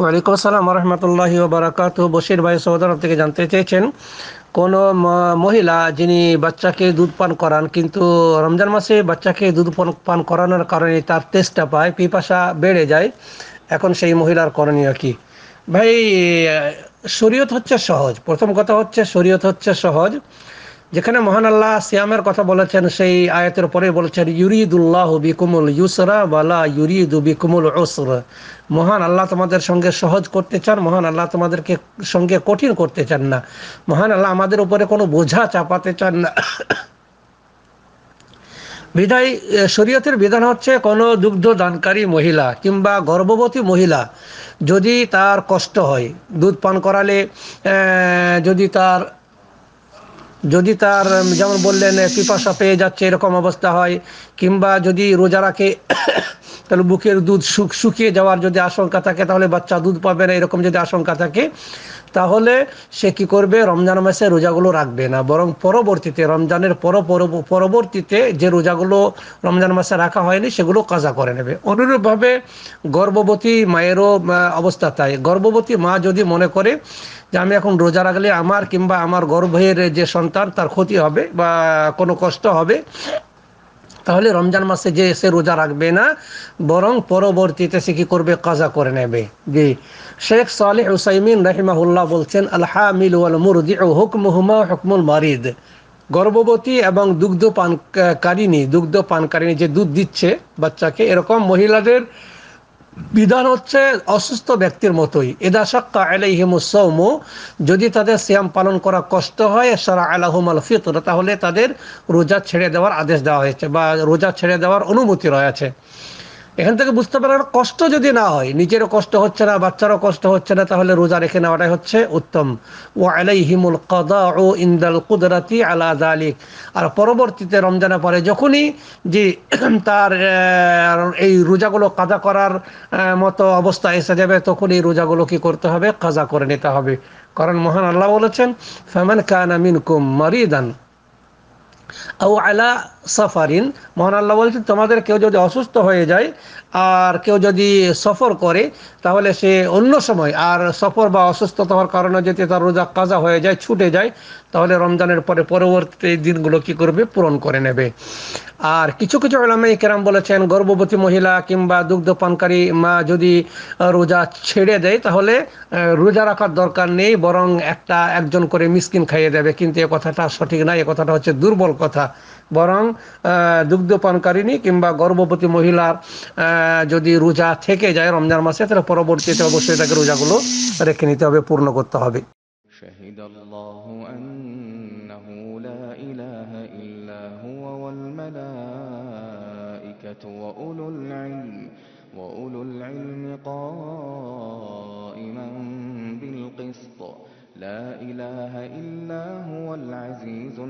ওয়ালাইকুম আসসালাম রহমতুল্লাহ বারাকাত বশির ভাই সৌদার থেকে জানতে চেয়েছেন কোন মহিলা যিনি বাচ্চাকে দুধ পান করান কিন্তু রমজান মাসে বাচ্চাকে দুধ পান করানোর কারণে তার তেজটা পায় পিপাসা বেড়ে যায় এখন সেই মহিলার করণীয় কি ভাই শরীয়ত হচ্ছে সহজ প্রথম কথা হচ্ছে শরীয়ত হচ্ছে সহজ যেখানে মহান আল্লাহ সিয়ামের কথা বলেছেন সেই আয়াতের পরে বলেছেন ইউরিদুল্লাহ বিকুমুল ইউসরা বালা ইউরিদু বিকুমুল ওসর মহান আল্লাহ তোমাদের সঙ্গে সহজ করতে চান মহান আল্লাহ তোমাদেরকে সঙ্গে কঠিন করতে চান না মহান আল্লাহ আমাদের উপরে কোনো বোঝা চাপাতে চান না বিদায় শরীয়তের বিধান হচ্ছে কোনো দুগ্ধ দানকারী মহিলা কিংবা গর্ভবতী মহিলা যদি তার কষ্ট হয় দুধ পান করালে যদি তার যদি তার যেমন বললেন পিপাসা পেয়ে যাচ্ছে এরকম অবস্থা হয় কিংবা যদি রোজা রাখে তাহলে বুকের দুধ শুকিয়ে যাওয়ার যদি আশঙ্কা থাকে তাহলে বাচ্চা দুধ পাবে না এরকম যদি আশঙ্কা থাকে তাহলে সে কি করবে রমজান মাসে রোজাগুলো রাখবে না বরং পরবর্তীতে রমজানের পর পরবর্তীতে যে রোজাগুলো রমজান মাসে রাখা হয়নি সেগুলো কাজা করে নেবে অনুরূপভাবে গর্ভবতী মায়েরও অবস্থা তাই গর্ভবতী মা যদি মনে করে যে আমি এখন রোজা রাখলে আমার কিংবা আমার গর্ভের যে সন্তান তার ক্ষতি হবে বা কোনো কষ্ট হবে তাহলে রমজান মাসে যে সে রোজা রাখবে না বরং পরবর্তীতে সে কি করবে কাজা করে নেবে জি শেখ সালেহ হুসাইমিন রহিমাহুল্লাহ বলছেন আলহামিল মুরদি ও হুকমুহুমা হুকমুল মারিদ গর্ভবতী এবং দুগ্ধ পানকারিণী দুগ্ধ পানকারিনী যে দুধ দিচ্ছে বাচ্চাকে এরকম মহিলাদের বিধান হচ্ছে অসুস্থ ব্যক্তির মতোই এদা সাক্কা আলাইহিমুসৌম যদি তাদের শ্যাম পালন করা কষ্ট হয় সারা আল ফিতর তাহলে তাদের রোজা ছেড়ে দেওয়ার আদেশ দেওয়া হয়েছে বা রোজা ছেড়ে দেওয়ার অনুমতি রয়েছে এখান থেকে বুঝতে পারার কষ্ট যদি না হয় নিজেরও কষ্ট হচ্ছে না বাচ্চারও কষ্ট হচ্ছে না তাহলে রোজা রেখে নেওয়াটাই হচ্ছে উত্তম ও আলাইহিমুল কদা ও ইন্দাল কুদরাতি আলা দালিক আর পরবর্তীতে রমজানের পরে যখনই যে তার এই রোজাগুলো কাজা করার মতো অবস্থা এসে যাবে তখন এই রোজাগুলো কি করতে হবে কাজা করে নিতে হবে কারণ মহান আল্লাহ বলেছেন ফেমান কান আমিন কুম মারিদান আলা সাফারিন মহান আল্লাহ বলছে তোমাদের কেউ যদি অসুস্থ হয়ে যায় আর কেউ যদি সফর করে তাহলে সে অন্য সময় আর সফর বা অসুস্থতা হওয়ার কারণে যদি তার রোজা কাজা হয়ে যায় ছুটে যায় তাহলে রমজানের পরে পরবর্তী দিনগুলো কি করবে পূরণ করে নেবে আর কিছু কিছু এলামে কেরাম বলেছেন গর্ভবতী মহিলা কিংবা দুগ্ধপানকারী মা যদি রোজা ছেড়ে দেয় তাহলে রোজা রাখার দরকার নেই বরং একটা একজন করে মিসকিন খাইয়ে দেবে কিন্তু এ কথাটা সঠিক নয় এ কথাটা হচ্ছে দুর্বল কথা বরং দুগ্ধপানকারিনী কিংবা গর্ভবতী মহিলার যদি রোজা থেকে যায় রমজান মাসে তাহলে পরবর্তীতে অবশ্যই এটাকে রোজাগুলো রেখে নিতে হবে পূর্ণ করতে হবে وأولو العلم